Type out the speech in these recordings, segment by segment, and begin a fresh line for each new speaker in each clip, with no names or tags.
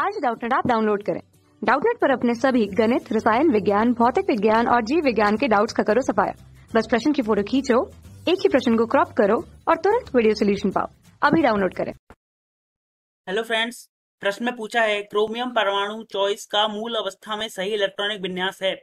आज डाउटनेट आप डाउनलोड करें डाउटनेट पर अपने सभी गणित रसायन विज्ञान भौतिक विज्ञान और जीव विज्ञान के डाउट्स का करो सफाया बस प्रश्न की फोटो खींचो एक ही प्रश्न को क्रॉप करो और तुरंत वीडियो सोल्यूशन पाओ अभी डाउनलोड करें
हेलो फ्रेंड्स प्रश्न में पूछा है क्रोमियम परमाणु चॉइस का मूल अवस्था में सही इलेक्ट्रॉनिक विन्यास है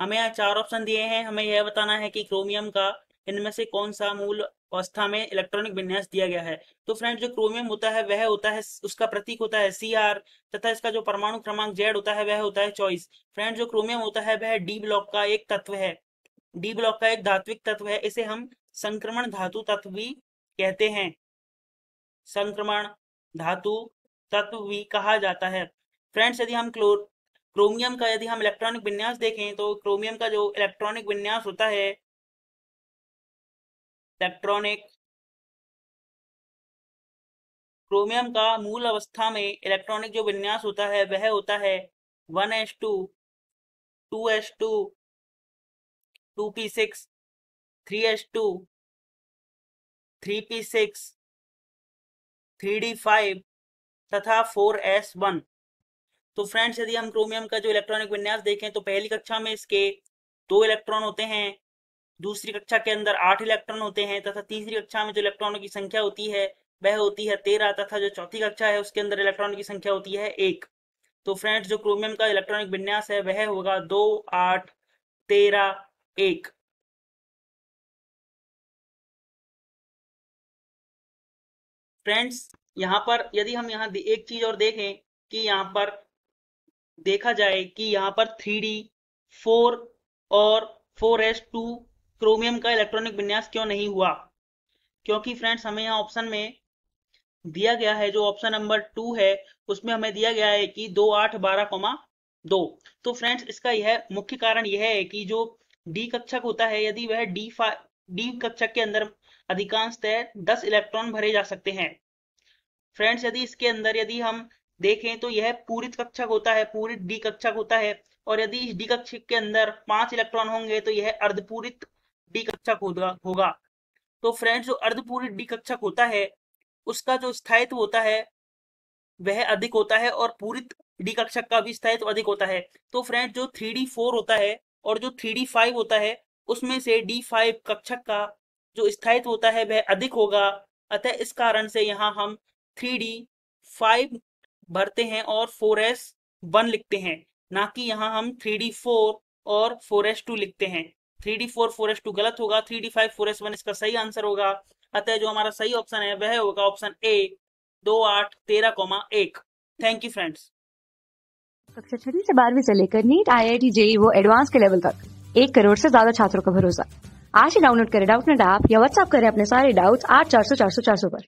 हमें यहाँ चार ऑप्शन दिए हैं हमें यह बताना है कि क्रोमियम का इनमें से कौन सा मूल अवस्था में इलेक्ट्रॉनिक विन्यास दिया गया है तो फ्रेंड जो क्रोमियम होता है वह होता है उसका प्रतीक होता है सी आर तथा इसका जो परमाणु क्रमांक जेड होता है वह होता है चॉइस फ्रेंड जो क्रोमियम होता है वह डी ब्लॉक का एक तत्व है डी ब्लॉक का एक धात्विक तत्व है इसे हम संक्रमण धातु तत्व भी कहते हैं संक्रमण धातु तत्व भी कहा जाता है फ्रेंड्स यदि हम क्लोर क्रोमियम का यदि हम इलेक्ट्रॉनिक विन्यास देखें तो क्रोमियम का जो इलेक्ट्रॉनिक विन्यास होता है इलेक्ट्रॉनिक
क्रोमियम का मूल अवस्था में इलेक्ट्रॉनिक जो विन्यास होता है वह होता है one s two two s two two p six three s two three
p six three d five तथा फोर एस वन तो फ्रेंड्स यदि हम क्रोमियम का जो इलेक्ट्रॉनिक विन्यास देखें तो पहली कक्षा में इसके दो इलेक्ट्रॉन होते हैं दूसरी कक्षा के अंदर आठ इलेक्ट्रॉन होते हैं तथा तीसरी कक्षा में जो इलेक्ट्रॉनों की संख्या होती है वह होती है तेरह तथा जो चौथी कक्षा है उसके अंदर इलेक्ट्रॉन की संख्या होती है एक तो फ्रेंड्स जो क्रोमियम का इलेक्ट्रॉनिक विन्यास है वह होगा दो आठ
तेरह एक
फ्रेंड्स यहां पर यदि हम यहाँ एक चीज और देखें कि यहाँ पर देखा जाए कि यहाँ पर थ्री डी फोर और फोर एस टू क्रोमियम का इलेक्ट्रॉनिक विन्यास क्यों नहीं हुआ क्योंकि फ्रेंड्स हमें यहाँ ऑप्शन में दिया गया है जो ऑप्शन नंबर टू है उसमें हमें दिया गया है कि दो आठ बारह कोमा दो तो फ्रेंड्स इसका यह मुख्य कारण यह है कि जो डी कक्षक होता है यदि वह डी डी कक्षक के अंदर अधिकांश तय दस इलेक्ट्रॉन भरे जा सकते हैं फ्रेंड्स यदि इसके अंदर यदि हम देखें तो यह पूरी कक्षक होता है पूरी डी कक्षक होता है और यदि इस डी कक्षक के अंदर पांच इलेक्ट्रॉन होंगे तो यह अर्धपूरित डी कक्षक होगा तो फ्रेंड्स जो अर्धपूरी डी कक्षक होता है उसका जो स्थायित्व होता है वह अधिक होता है और पूरी डी कक्षक का भी स्थायित्व अधिक होता है तो फ्रेंड जो थ्री डी फोर होता है और जो थ्री डी फाइव होता है उसमें से डी फाइव कक्षक का जो स्थायित्व होता है वह अधिक होगा अतः इस कारण से यहाँ हम थ्री डी फाइव भरते हैं और फोर एस वन लिखते हैं ना कि यहाँ हम थ्री डी फोर और फोर एस टू लिखते हैं three d four four s two गलत होगा three d five four s one इसका सही आंसर होगा अतः जो हमारा सही ऑप्शन है वह होगा ऑप्शन ए दो आठ तेरह कोमा एक थैंक यू फ्रेंड्स
कक्षा छठी से बारहवीं से लेकर NEET I I T JEE वो एडवांस के लेवल तक एक करोड़ से ज्यादा छात्रों का भरोसा आज ही डाउनलोड करें डाउट नेट ऐप या व्हाट्सएप करें अपने सारे डाउट्स आठ चार सौ चार सौ चार सौ पर